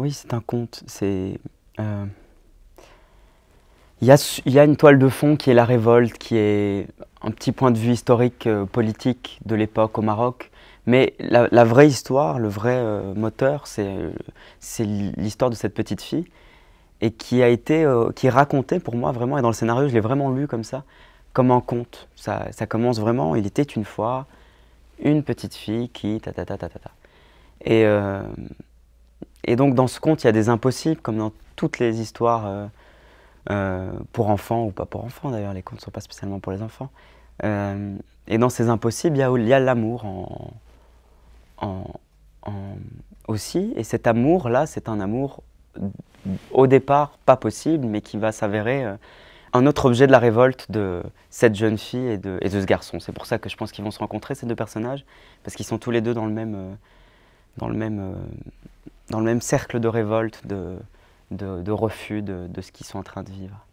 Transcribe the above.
oui, c'est un conte. C'est. Euh, il y, a, il y, a, une toile de fond qui est la révolte, qui est un petit point de vue historique, euh, politique de l'époque au Maroc. Mais la, vraie histoire, le vrai euh, moteur, c'est l'histoire de cette petite fille et qui a été, qui est racontée pour moi vraiment. Et dans le scénario, je l'ai vraiment lu comme ça, comme un conte. Ça, ça, commence vraiment. Il était une fois une petite fille qui ta ta ta ta ta. Et et donc dans ce conte, il y a des impossibles, comme dans toutes les histoires euh, euh, pour enfants ou pas pour enfants d'ailleurs, les contes ne sont pas spécialement pour les enfants. Euh, et dans ces impossibles, il y a, l'amour en, aussi. Et cet amour-là, c'est un amour au départ pas possible, mais qui va s'avérer un autre objet de la révolte de cette jeune fille et de, et de ce garçon. C'est pour ça que je pense qu'ils vont se rencontrer, ces deux personnages, parce qu'ils sont tous les deux dans le même, dans le même dans le même cercle de révolte, de, de, refus de, de ce qu'ils sont en train de vivre.